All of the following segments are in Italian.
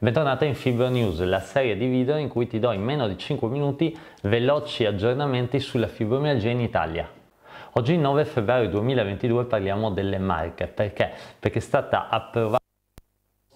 Bentornata in Fibro News, la serie di video in cui ti do in meno di 5 minuti veloci aggiornamenti sulla fibromialgia in Italia. Oggi 9 febbraio 2022 parliamo delle marche, perché? Perché è stata approvata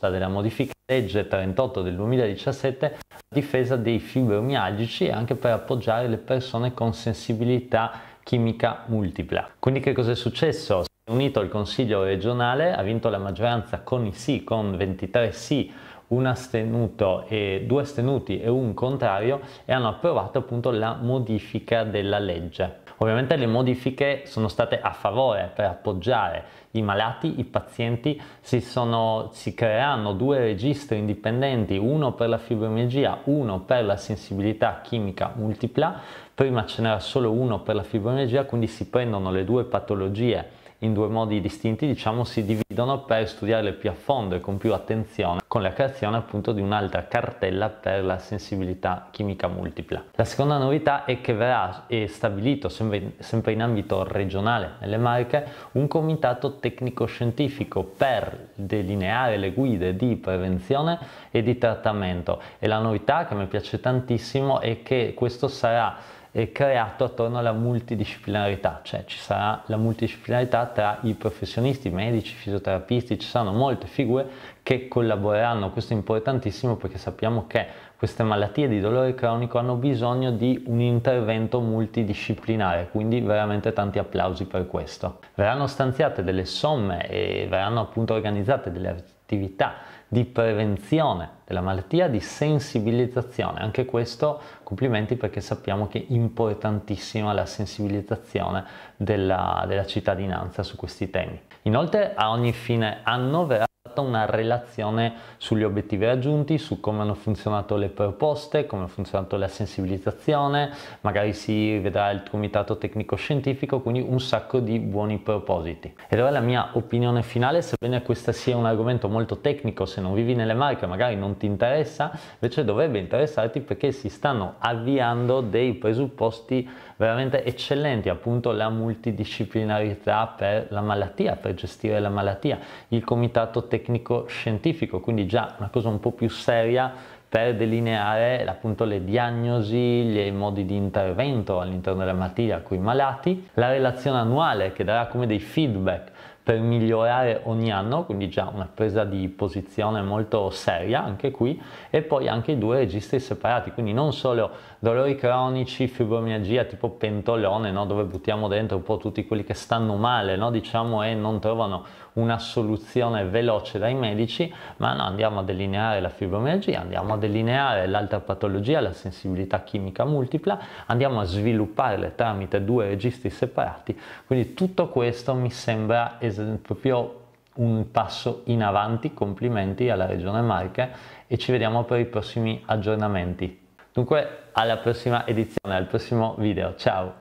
della modifica legge 38 del 2017 a difesa dei fibromialgici e anche per appoggiare le persone con sensibilità chimica multipla. Quindi che cosa è successo? Si è unito il Consiglio regionale, ha vinto la maggioranza con i sì, con 23 sì, un astenuto e due astenuti e un contrario e hanno approvato appunto la modifica della legge. Ovviamente le modifiche sono state a favore per appoggiare i malati, i pazienti, si, sono, si creeranno due registri indipendenti, uno per la fibromialgia, uno per la sensibilità chimica multipla, prima ce n'era solo uno per la fibromialgia, quindi si prendono le due patologie in due modi distinti, diciamo, si dividono per studiarle più a fondo e con più attenzione, con la creazione appunto di un'altra cartella per la sensibilità chimica multipla. La seconda novità è che verrà eh, stabilito, sempre in ambito regionale nelle Marche, un comitato tecnico-scientifico per delineare le guide di prevenzione e di trattamento. E la novità che mi piace tantissimo è che questo sarà creato attorno alla multidisciplinarità, cioè ci sarà la multidisciplinarità tra i professionisti, i medici, i fisioterapisti, ci saranno molte figure che collaboreranno, questo è importantissimo perché sappiamo che queste malattie di dolore cronico hanno bisogno di un intervento multidisciplinare, quindi veramente tanti applausi per questo. Verranno stanziate delle somme e verranno appunto organizzate delle attività di prevenzione della malattia, di sensibilizzazione. Anche questo complimenti perché sappiamo che è importantissima la sensibilizzazione della, della cittadinanza su questi temi. Inoltre a ogni fine anno verrà fatta una relazione sugli obiettivi raggiunti, su come hanno funzionato le proposte, come ha funzionato la sensibilizzazione, magari si vedrà il comitato tecnico scientifico, quindi un sacco di buoni propositi. Ed ora la mia opinione finale, sebbene questo sia un argomento molto tecnico, se non vivi nelle marche magari non ti interessa, invece dovrebbe interessarti perché si stanno avviando dei presupposti veramente eccellenti, appunto la multidisciplinarità per la malattia, per gestire la malattia, il comitato tecnico tecnico-scientifico, quindi già una cosa un po' più seria per delineare appunto le diagnosi, i modi di intervento all'interno della malattia con i malati, la relazione annuale che darà come dei feedback per migliorare ogni anno, quindi già una presa di posizione molto seria anche qui, e poi anche i due registri separati, quindi non solo dolori cronici, fibromialgia tipo pentolone, no? dove buttiamo dentro un po' tutti quelli che stanno male, no? diciamo, e non trovano una soluzione veloce dai medici, ma no, andiamo a delineare la fibromialgia, andiamo a delineare l'altra patologia, la sensibilità chimica multipla, andiamo a svilupparle tramite due registri separati, quindi tutto questo mi sembra esattamente proprio un passo in avanti, complimenti alla Regione Marche e ci vediamo per i prossimi aggiornamenti. Dunque alla prossima edizione, al prossimo video, ciao!